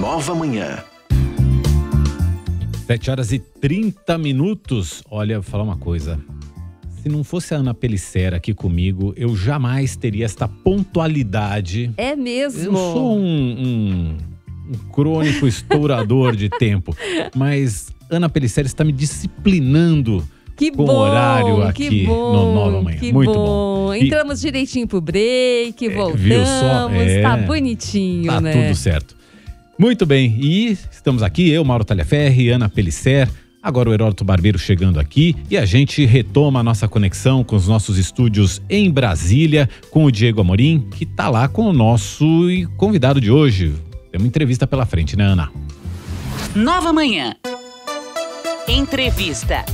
nova manhã. 7 horas e 30 minutos. Olha, vou falar uma coisa. Se não fosse a Ana Pelicera aqui comigo, eu jamais teria esta pontualidade. É mesmo? Eu sou um, um, um crônico estourador de tempo, mas Ana Pelicera está me disciplinando. Que com bom, horário aqui que bom, no Nova Manhã. Que Muito bom. bom. E... Entramos direitinho pro break, voltamos. É, viu só? Tá é, tá bonitinho, tá né? Tá tudo certo. Muito bem, e estamos aqui, eu, Mauro Talhaferri, Ana Pelisser, agora o Heródoto Barbeiro chegando aqui e a gente retoma a nossa conexão com os nossos estúdios em Brasília, com o Diego Amorim, que está lá com o nosso convidado de hoje. Tem uma entrevista pela frente, né, Ana? Nova Manhã. Entrevista.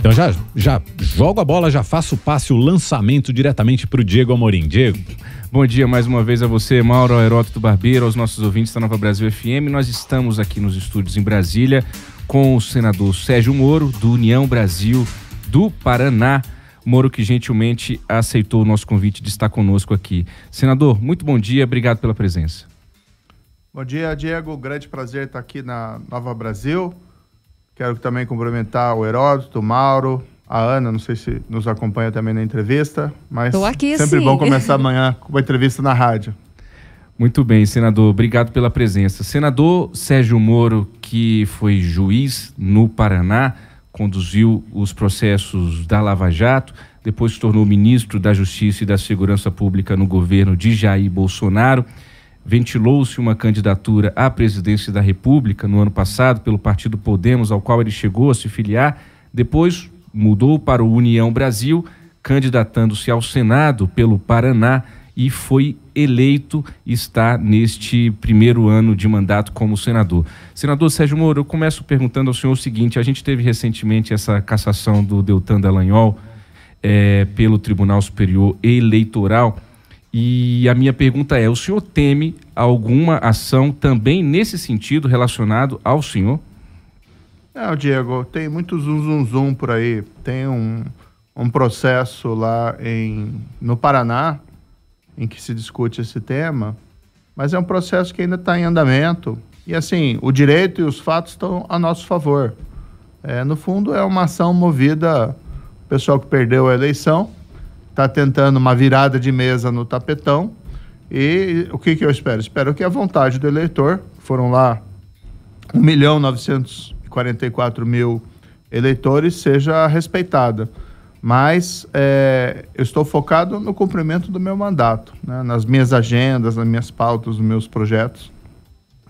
Então já, já jogo a bola, já faço o passe, o lançamento diretamente para o Diego Amorim. Diego, Bom dia mais uma vez a você, Mauro Heródoto Barbeiro, aos nossos ouvintes da Nova Brasil FM. Nós estamos aqui nos estúdios em Brasília com o senador Sérgio Moro, do União Brasil do Paraná. Moro, que gentilmente aceitou o nosso convite de estar conosco aqui. Senador, muito bom dia, obrigado pela presença. Bom dia, Diego. Grande prazer estar aqui na Nova Brasil. Quero também cumprimentar o Heródoto, o Mauro, a Ana, não sei se nos acompanha também na entrevista, mas aqui, sempre sim. bom começar amanhã com uma entrevista na rádio. Muito bem, senador, obrigado pela presença. Senador Sérgio Moro, que foi juiz no Paraná, conduziu os processos da Lava Jato, depois se tornou ministro da Justiça e da Segurança Pública no governo de Jair Bolsonaro. Ventilou-se uma candidatura à presidência da República no ano passado pelo partido Podemos, ao qual ele chegou a se filiar. Depois mudou para o União Brasil, candidatando-se ao Senado pelo Paraná e foi eleito, está neste primeiro ano de mandato como senador. Senador Sérgio Moro, eu começo perguntando ao senhor o seguinte: a gente teve recentemente essa cassação do Deltan Dallagnol é, pelo Tribunal Superior Eleitoral. E a minha pergunta é: o senhor teme alguma ação também nesse sentido relacionado ao senhor? Não, ah, Diego, tem muito zum zum zum por aí. Tem um, um processo lá em, no Paraná em que se discute esse tema, mas é um processo que ainda está em andamento. E assim, o direito e os fatos estão a nosso favor. É, no fundo, é uma ação movida. O pessoal que perdeu a eleição está tentando uma virada de mesa no tapetão. E o que, que eu espero? Espero que a vontade do eleitor, foram lá 1 milhão 900 44 mil eleitores seja respeitada. Mas é, eu estou focado no cumprimento do meu mandato, né? nas minhas agendas, nas minhas pautas, nos meus projetos.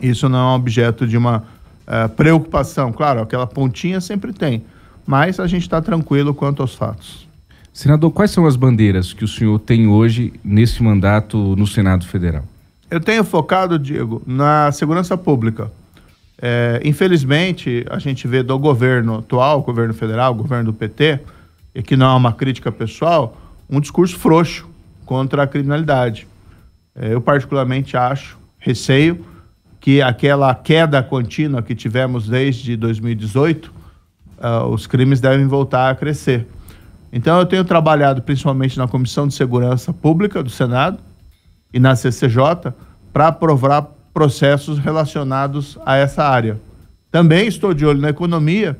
Isso não é objeto de uma eh, preocupação. Claro, aquela pontinha sempre tem, mas a gente está tranquilo quanto aos fatos. Senador, quais são as bandeiras que o senhor tem hoje nesse mandato no Senado Federal? Eu tenho focado, Diego, na segurança pública. É, infelizmente, a gente vê do governo atual, governo federal, governo do PT, e que não é uma crítica pessoal, um discurso frouxo contra a criminalidade. É, eu, particularmente, acho, receio, que aquela queda contínua que tivemos desde 2018, uh, ah, os crimes devem voltar a crescer. Então, eu tenho trabalhado principalmente na Comissão de Segurança Pública do Senado e na CCJ para aprovar processos relacionados a essa área. Também estou de olho na economia,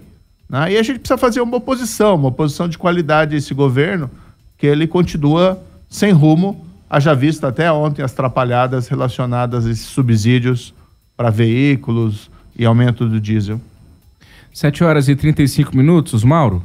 né? e a gente precisa fazer uma oposição, uma oposição de qualidade a esse governo, que ele continua sem rumo, haja vista até ontem as trapalhadas relacionadas a esses subsídios para veículos e aumento do diesel. 7 horas e 35 minutos, Mauro.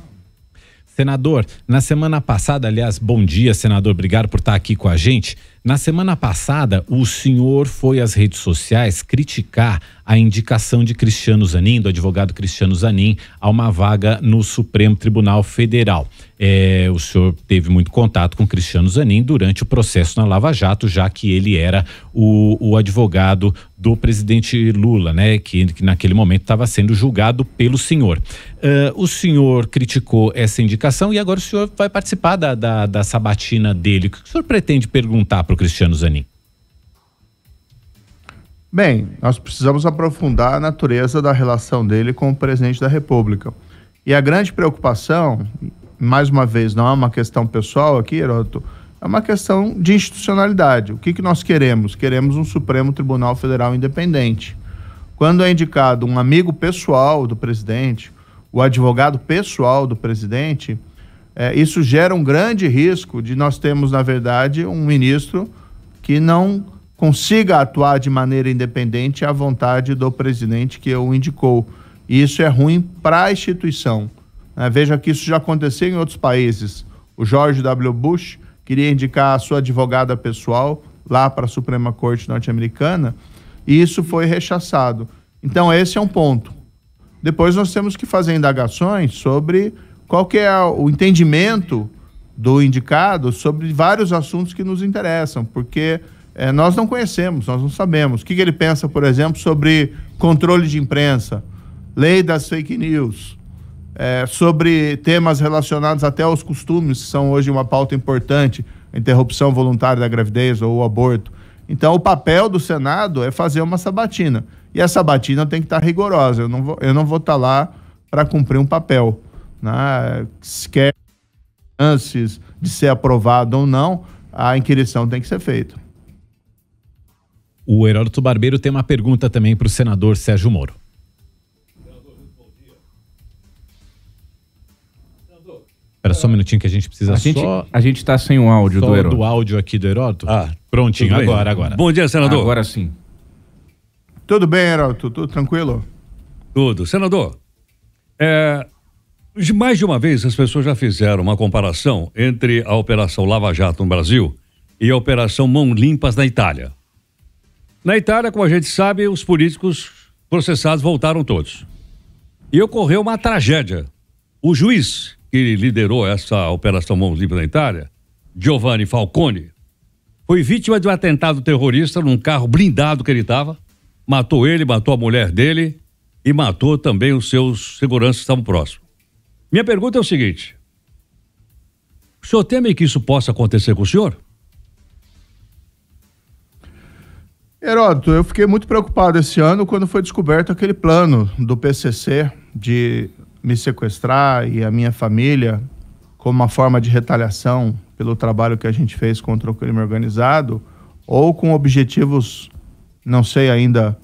Senador, na semana passada, aliás, bom dia, senador, obrigado por estar aqui com a gente. Na semana passada, o senhor foi às redes sociais criticar a indicação de Cristiano Zanin, do advogado Cristiano Zanin, a uma vaga no Supremo Tribunal Federal. É, o senhor teve muito contato com Cristiano Zanin durante o processo na Lava Jato, já que ele era o, o advogado do presidente Lula, né, que, que naquele momento estava sendo julgado pelo senhor. Uh, o senhor criticou essa indicação e agora o senhor vai participar da, da, da sabatina dele. O que o senhor pretende perguntar para o Cristiano Zanin? Bem, nós precisamos aprofundar a natureza da relação dele com o presidente da República. E a grande preocupação, mais uma vez, não é uma questão pessoal aqui, Heroto, é uma questão de institucionalidade. O que, que nós queremos? Queremos um Supremo Tribunal Federal independente. Quando é indicado um amigo pessoal do presidente, o advogado pessoal do presidente, é, isso gera um grande risco de nós termos, na verdade, um ministro que não consiga atuar de maneira independente à vontade do presidente que o indicou. E isso é ruim para a instituição. É, veja que isso já aconteceu em outros países. O George W. Bush queria indicar a sua advogada pessoal lá para a Suprema Corte norte-americana, e isso foi rechaçado. Então, esse é um ponto. Depois nós temos que fazer indagações sobre qual que é o entendimento do indicado sobre vários assuntos que nos interessam, porque é, nós não conhecemos, nós não sabemos. O que, que ele pensa, por exemplo, sobre controle de imprensa, lei das fake news, é, sobre temas relacionados até aos costumes, que são hoje uma pauta importante, interrupção voluntária da gravidez ou o aborto. Então, o papel do Senado é fazer uma sabatina. E a sabatina tem que estar rigorosa. Eu não vou, eu não vou estar tá lá para cumprir um papel. Né? Quer antes de ser aprovado ou não, a inquirição tem que ser feita. O Heródoto Barbeiro tem uma pergunta também para o senador Sérgio Moro. Espera só um minutinho que a gente precisa a gente, só... A gente tá sem o áudio do Heródoto. do áudio aqui do Heródoto? Ah, Prontinho, agora, agora. Bom dia, senador. Agora sim. Tudo bem, Heródoto? Tudo tranquilo? Tudo. Senador, é, mais de uma vez as pessoas já fizeram uma comparação entre a Operação Lava Jato no Brasil e a Operação Mão Limpas na Itália. Na Itália, como a gente sabe, os políticos processados voltaram todos. E ocorreu uma tragédia. O juiz que liderou essa Operação Mãos Livres na Itália, Giovanni Falcone, foi vítima de um atentado terrorista num carro blindado que ele estava. Matou ele, matou a mulher dele e matou também os seus seguranças que estavam próximos. Minha pergunta é o seguinte: o senhor teme que isso possa acontecer com o senhor? Heródoto, eu fiquei muito preocupado esse ano quando foi descoberto aquele plano do PCC de me sequestrar e a minha família como uma forma de retaliação pelo trabalho que a gente fez contra o crime organizado ou com objetivos, não sei ainda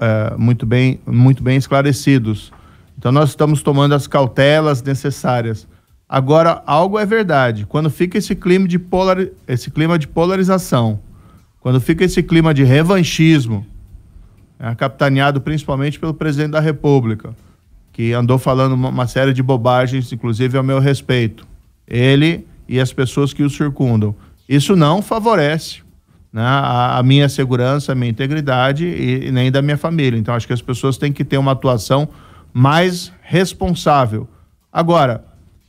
é, muito, bem, muito bem esclarecidos. Então nós estamos tomando as cautelas necessárias. Agora, algo é verdade. Quando fica esse clima de, polar, esse clima de polarização, quando fica esse clima de revanchismo, é, capitaneado principalmente pelo presidente da República, que andou falando uma série de bobagens, inclusive ao meu respeito. Ele e as pessoas que o circundam. Isso não favorece né, a, a, minha segurança, a minha integridade e, e, nem da minha família. Então, acho que as pessoas têm que ter uma atuação mais responsável. Agora,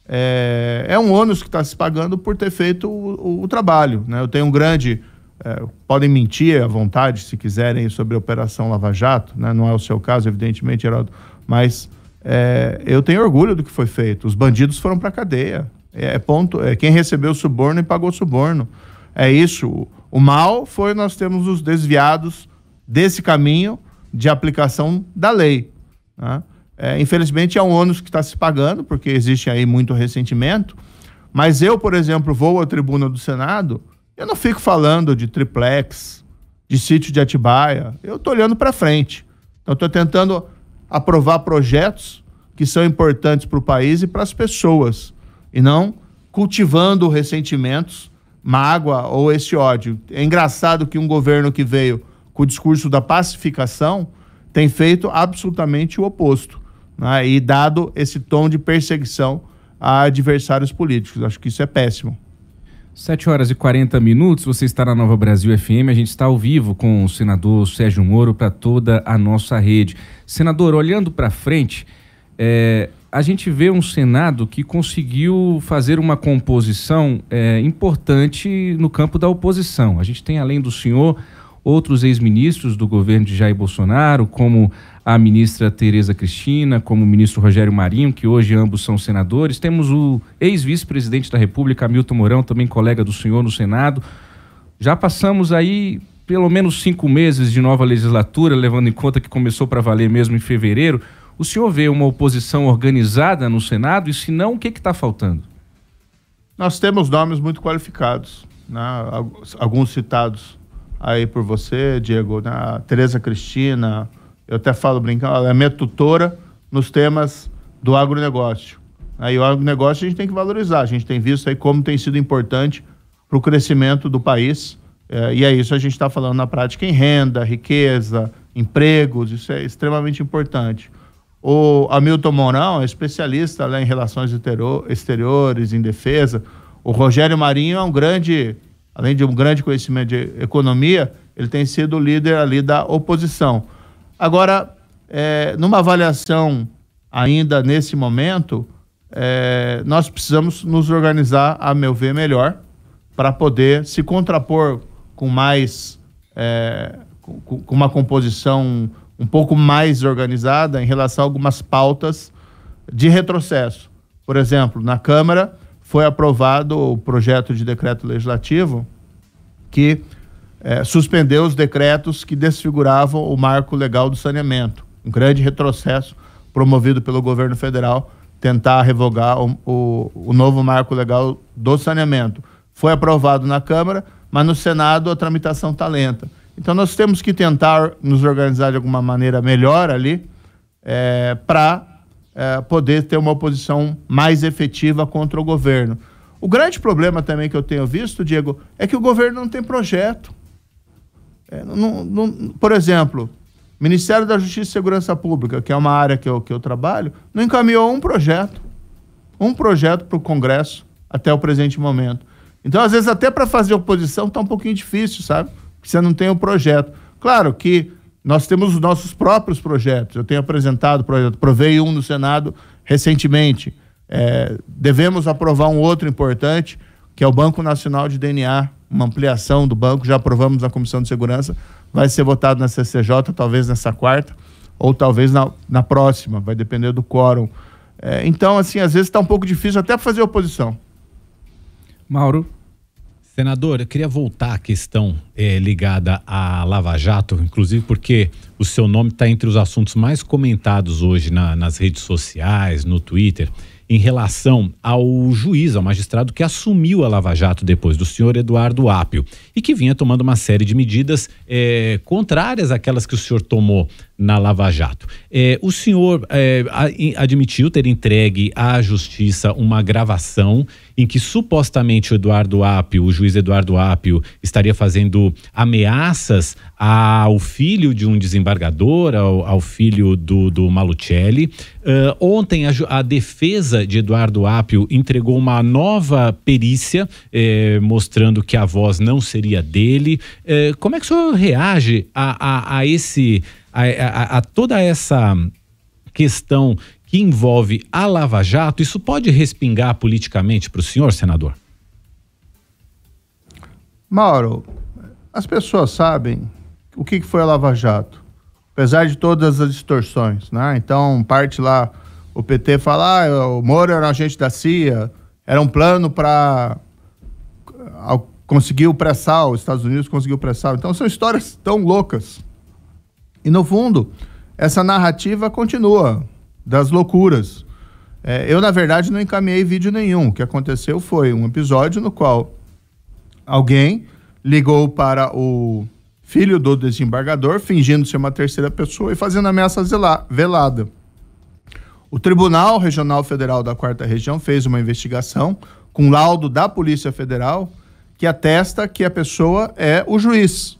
é, é um ônus que está se pagando por ter feito o, o, o trabalho. Né? Eu tenho um grande. É, podem mentir à vontade, se quiserem, sobre a Operação Lava Jato, né? não é o seu caso, evidentemente, Geraldo, mas é, eu tenho orgulho do que foi feito. Os bandidos foram para a cadeia. É, é, ponto, é quem recebeu o suborno e pagou o suborno. É isso. O mal foi nós temos os desviados desse caminho de aplicação da lei. Né? É, infelizmente é um ônus que está se pagando, porque existe aí muito ressentimento. Mas eu, por exemplo, vou à tribuna do Senado, eu não fico falando de triplex, de sítio de Atibaia. Eu estou olhando para frente. Então, estou tentando aprovar projetos que são importantes para o país e para as pessoas, e não cultivando ressentimentos, mágoa ou esse ódio. É engraçado que um governo que veio com o discurso da pacificação tem feito absolutamente o oposto, né? e dado esse tom de perseguição a adversários políticos. Acho que isso é péssimo. 7 horas e 40 minutos, você está na Nova Brasil FM, a gente está ao vivo com o senador Sérgio Moro para toda a nossa rede. Senador, olhando para frente, é, a gente vê um Senado que conseguiu fazer uma composição é, importante no campo da oposição. A gente tem, além do senhor, outros ex-ministros do governo de Jair Bolsonaro, como a ministra Tereza Cristina, como o ministro Rogério Marinho, que hoje ambos são senadores. Temos o ex-vice-presidente da República, Hamilton Mourão, também colega do senhor no Senado. Já passamos aí pelo menos cinco meses de nova legislatura, levando em conta que começou para valer mesmo em fevereiro. O senhor vê uma oposição organizada no Senado? E se não, o que está faltando? Nós temos nomes muito qualificados, né? alguns citados aí por você, Diego, né? a Tereza Cristina, eu até falo brincando, ela é minha tutora nos temas do agronegócio. Aí né? o agronegócio a gente tem que valorizar, a gente tem visto aí como tem sido importante para o crescimento do país, é, e é isso a gente está falando na prática em renda, riqueza, empregos, isso é extremamente importante. O Hamilton Mourão é especialista lá em relações exteriores, em defesa. O Rogério Marinho é um grande além de um grande conhecimento de economia, ele tem sido líder ali da oposição. Agora, é, numa avaliação ainda nesse momento, é, nós precisamos nos organizar, a meu ver, melhor, para poder se contrapor com mais, é, com, com uma composição um pouco mais organizada em relação a algumas pautas de retrocesso. Por exemplo, na Câmara, foi aprovado o projeto de decreto legislativo que é, suspendeu os decretos que desfiguravam o marco legal do saneamento. Um grande retrocesso promovido pelo governo federal tentar revogar o, o, o novo marco legal do saneamento. Foi aprovado na Câmara, mas no Senado a tramitação está lenta. Então nós temos que tentar nos organizar de alguma maneira melhor ali é, para é, poder ter uma oposição mais efetiva contra o governo. O grande problema também que eu tenho visto, Diego, é que o governo não tem projeto. É, não, não, por exemplo, Ministério da Justiça e Segurança Pública, que é uma área que eu, que eu trabalho, não encaminhou um projeto. Um projeto para o Congresso até o presente momento. Então, às vezes, até para fazer oposição está um pouquinho difícil, sabe? Porque você não tem o um projeto. Claro que nós temos os nossos próprios projetos. Eu tenho apresentado o projeto, provei um no Senado recentemente. É, devemos aprovar um outro importante, que é o Banco Nacional de DNA, uma ampliação do banco, já aprovamos na Comissão de Segurança, vai ser votado na CCJ, talvez nessa quarta, ou talvez na, na próxima, vai depender do quórum. É, então, assim, às vezes está um pouco difícil até fazer oposição. Mauro. Senador, eu queria voltar à questão é, ligada à Lava Jato, inclusive porque o seu nome está entre os assuntos mais comentados hoje na, nas redes sociais, no Twitter, em relação ao juiz, ao magistrado que assumiu a Lava Jato depois do senhor Eduardo Apio e que vinha tomando uma série de medidas é, contrárias àquelas que o senhor tomou na Lava Jato. É, o senhor é, admitiu ter entregue à justiça uma gravação em que supostamente o Eduardo Apio, o juiz Eduardo Apio, estaria fazendo ameaças ao filho de um desembargador, ao, ao filho do, do Malucelli. Uh, ontem a, a, defesa de Eduardo Apio entregou uma nova perícia, eh, mostrando que a voz não seria dele. como é que o senhor reage a, a, a esse a, a, a toda essa questão que envolve a Lava Jato, isso pode respingar politicamente para o senhor, senador? Mauro, as pessoas sabem o que foi a Lava Jato, apesar de todas as distorções, né? Então, parte lá, o PT fala, ah, o Moro era um agente da CIA, era um plano para conseguir o pré-sal, os Estados Unidos conseguiu o pré-sal. Então, são histórias tão loucas e no fundo, essa narrativa continua das loucuras. É, eu, na verdade, não encaminhei vídeo nenhum. O que aconteceu foi um episódio no qual alguém ligou para o filho do desembargador, fingindo ser uma terceira pessoa e fazendo ameaça velada. O Tribunal Regional Federal da Quarta Região fez uma investigação com laudo da Polícia Federal que atesta que a pessoa é o juiz.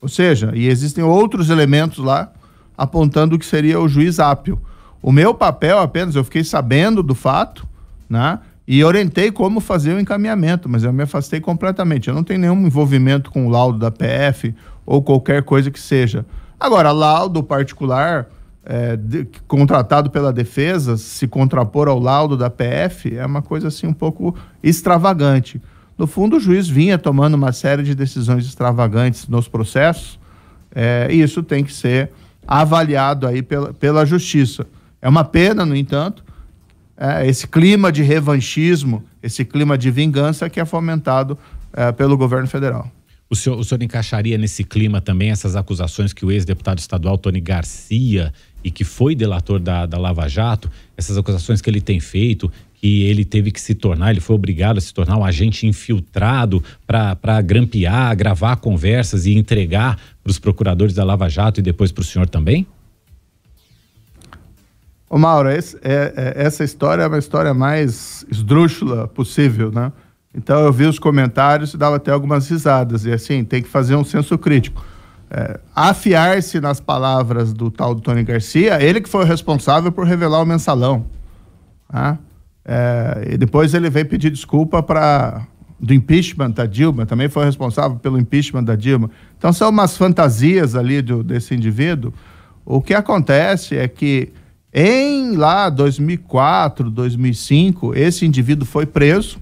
Ou seja, e existem outros elementos lá apontando que seria o juiz ápio. O meu papel apenas, eu fiquei sabendo do fato, né? E orientei como fazer o encaminhamento, mas eu me afastei completamente. Eu não tenho nenhum envolvimento com o laudo da PF ou qualquer coisa que seja. Agora, laudo particular é, de, contratado pela defesa se contrapor ao laudo da PF é uma coisa assim um pouco extravagante. No fundo, o juiz vinha tomando uma série de decisões extravagantes nos processos, é, e isso tem que ser avaliado aí pela, pela justiça. É uma pena, no entanto, é, esse clima de revanchismo, esse clima de vingança que é fomentado é, pelo governo federal. O senhor, o senhor encaixaria nesse clima também essas acusações que o ex-deputado estadual Tony Garcia e que foi delator da, da Lava Jato, essas acusações que ele tem feito, que ele teve que se tornar, ele foi obrigado a se tornar um agente infiltrado para grampear, gravar conversas e entregar para os procuradores da Lava Jato e depois para o senhor também? Ô Mauro, esse, é, é, essa história é uma história mais esdrúxula possível, né? Então eu vi os comentários e dava até algumas risadas. E assim, tem que fazer um senso crítico. É, afiar-se nas palavras do tal do Tony Garcia, ele que foi o responsável por revelar o mensalão. ah. É, e depois ele veio pedir desculpa para do impeachment da Dilma, também foi responsável pelo impeachment da Dilma. Então são umas fantasias ali do, desse indivíduo. O que acontece é que em lá 2004, 2005, esse indivíduo foi preso.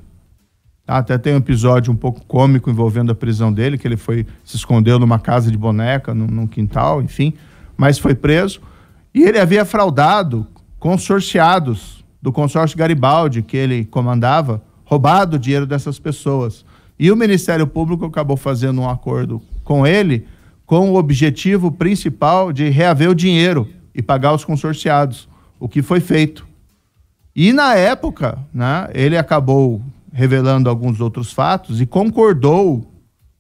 Até tem um episódio um pouco cômico envolvendo a prisão dele, que ele foi se escondeu numa casa de boneca, num, num quintal, enfim, mas foi preso. E ele havia fraudado consorciados do consórcio Garibaldi, que ele comandava, roubado o dinheiro dessas pessoas. E o Ministério Público acabou fazendo um acordo com ele, com o objetivo principal de reaver o dinheiro e pagar os consorciados, o que foi feito. E na época, né, ele acabou revelando alguns outros fatos e concordou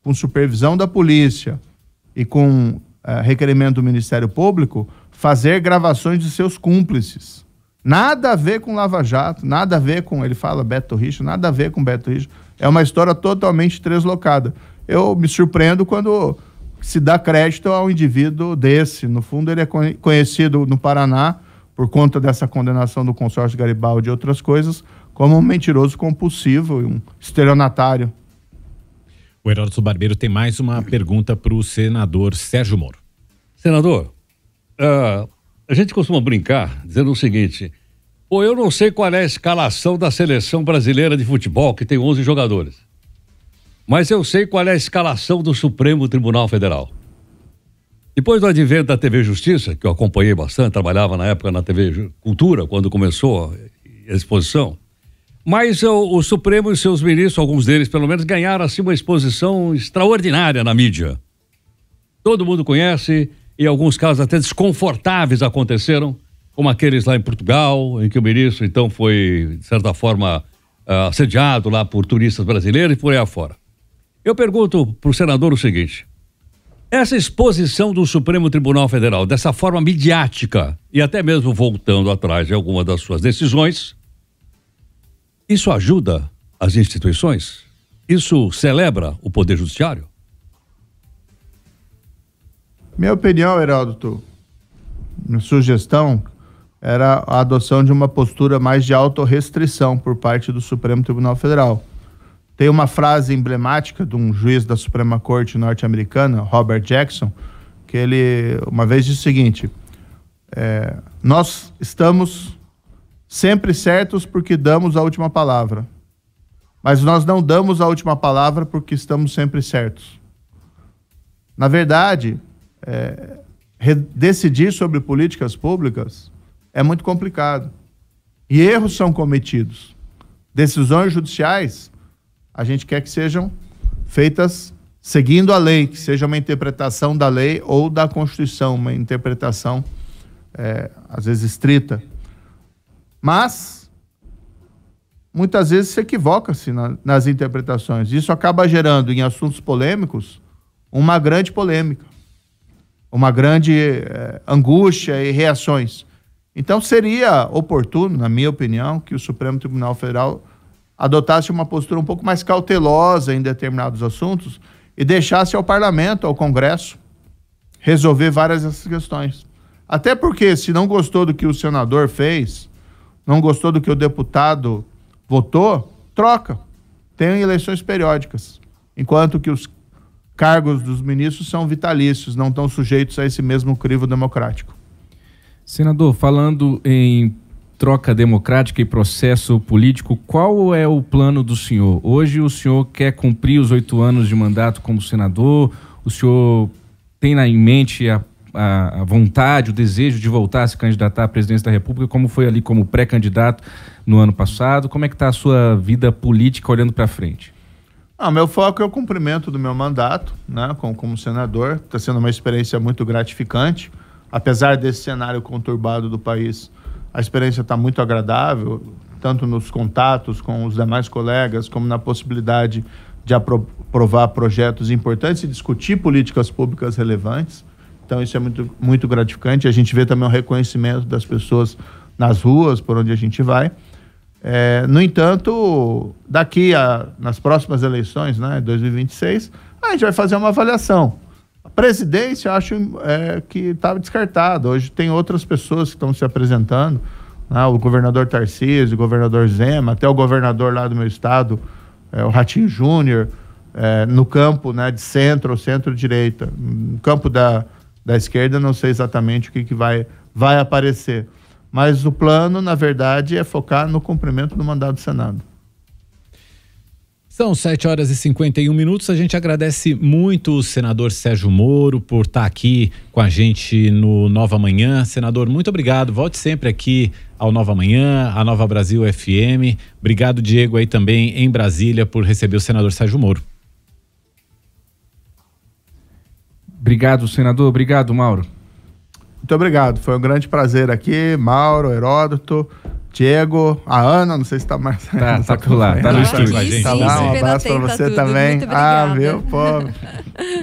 com supervisão da polícia e com uh, requerimento do Ministério Público fazer gravações de seus cúmplices. Nada a ver com Lava Jato, nada a ver com, ele fala Beto Richo, nada a ver com Beto Richo. É uma história totalmente deslocada. Eu me surpreendo quando se dá crédito a um indivíduo desse. No fundo, ele é conhecido no Paraná, por conta dessa condenação do consórcio Garibaldi e outras coisas, como um mentiroso compulsivo, e um estelionatário. O Heródoto Barbeiro tem mais uma pergunta para o senador Sérgio Moro. Senador, uh, a gente costuma brincar dizendo o seguinte: pô, eu não sei qual é a escalação da seleção brasileira de futebol, que tem 11 jogadores. Mas eu sei qual é a escalação do Supremo Tribunal Federal. Depois do advento da TV Justiça, que eu acompanhei bastante, trabalhava na época na TV Cultura, quando começou a exposição, mas o, o Supremo e seus ministros, alguns deles pelo menos, ganharam assim uma exposição extraordinária na mídia. Todo mundo conhece, e alguns casos até desconfortáveis aconteceram, como aqueles lá em Portugal, em que o ministro então foi, de certa forma, ah, assediado lá por turistas brasileiros e por aí afora. Eu pergunto para o senador o seguinte: essa exposição do Supremo Tribunal Federal, dessa forma midiática, e até mesmo voltando atrás de alguma das suas decisões, isso ajuda as instituições? Isso celebra o Poder Judiciário? Minha opinião, Heródoto, sugestão, era a adoção de uma postura mais de autorrestrição por parte do Supremo Tribunal Federal. Tem uma frase emblemática de um juiz da Suprema Corte norte-americana, Robert Jackson, que ele uma vez disse o seguinte: é, Nós estamos sempre certos porque damos a última palavra, mas nós não damos a última palavra porque estamos sempre certos. Na verdade, é, decidir sobre políticas públicas é muito complicado. E erros são cometidos. Decisões judiciais, a gente quer que sejam feitas seguindo a lei, que seja uma interpretação da lei ou da Constituição, uma interpretação é, às vezes estrita. Mas muitas vezes se equivoca-se na, nas interpretações. Isso acaba gerando em assuntos polêmicos uma grande polêmica uma grande eh, angústia e reações. Então seria oportuno, na minha opinião, que o Supremo Tribunal Federal adotasse uma postura um pouco mais cautelosa em determinados assuntos e deixasse ao parlamento, ao Congresso, resolver várias dessas questões. Até porque, se não gostou do que o senador fez, não gostou do que o deputado votou, troca. Tem eleições periódicas. Enquanto que os cargos dos ministros são vitalícios, não estão sujeitos a esse mesmo crivo democrático. Senador, falando em troca democrática e processo político, qual é o plano do senhor? Hoje o senhor quer cumprir os oito anos de mandato como senador? O senhor tem na mente a, a, a, vontade, o desejo de voltar a se candidatar à presidência da República, como foi ali como pré-candidato no ano passado? Como é que está a sua vida política olhando para frente? Ah, meu foco é o cumprimento do meu mandato, né, como, como senador. Está sendo uma experiência muito gratificante. Apesar desse cenário conturbado do país, a experiência está muito agradável, tanto nos contatos com os demais colegas, como na possibilidade de aprovar projetos importantes e discutir políticas públicas relevantes. Então, isso é muito, muito gratificante. A gente vê também o reconhecimento das pessoas nas ruas, por onde a gente vai. É, no entanto, daqui a, nas próximas eleições, né, 2026, a gente vai fazer uma avaliação. A presidência, acho é, que estava tá descartada. Hoje tem outras pessoas que estão se apresentando. Né, o governador Tarcísio, o governador Zema, até o governador lá do meu estado, é, o Ratinho Júnior, é, no campo né, de centro ou centro-direita. No campo da, da esquerda, não sei exatamente o que, que vai, vai aparecer. Mas o plano, na verdade, é focar no cumprimento do mandato do Senado. São 7 horas e 51 minutos. A gente agradece muito o senador Sérgio Moro por estar aqui com a gente no Nova Manhã. Senador, muito obrigado. Volte sempre aqui ao Nova Manhã, à Nova Brasil FM. Obrigado, Diego, aí também em Brasília por receber o senador Sérgio Moro. Obrigado, senador. Obrigado, Mauro. Muito obrigado. Foi um grande prazer aqui, Mauro, Heródoto. Diego, a Ana, não sei se tá mais. Tá, tá, tá por lá, tá no tá estúdio. Tá, tá lá, um abraço para você tudo. também. Ah, viu? Pô.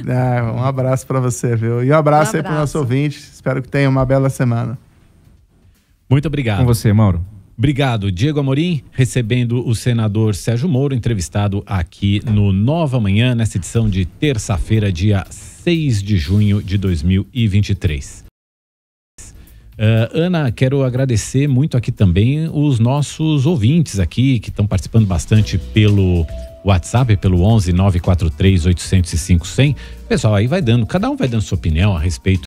É, um abraço para você, viu? E um abraço, um abraço. aí para o nosso ouvinte. Espero que tenha uma bela semana. Muito obrigado. Com você, Mauro. Obrigado, Diego Amorim, recebendo o senador Sérgio Moro, entrevistado aqui no Nova Manhã, nessa edição de terça-feira, dia 6 de junho de 2023. Uh, Ana, quero agradecer muito aqui também os nossos ouvintes aqui que estão participando bastante pelo WhatsApp, pelo 11 943 805 100. Pessoal, aí vai dando, cada um vai dando sua opinião a respeito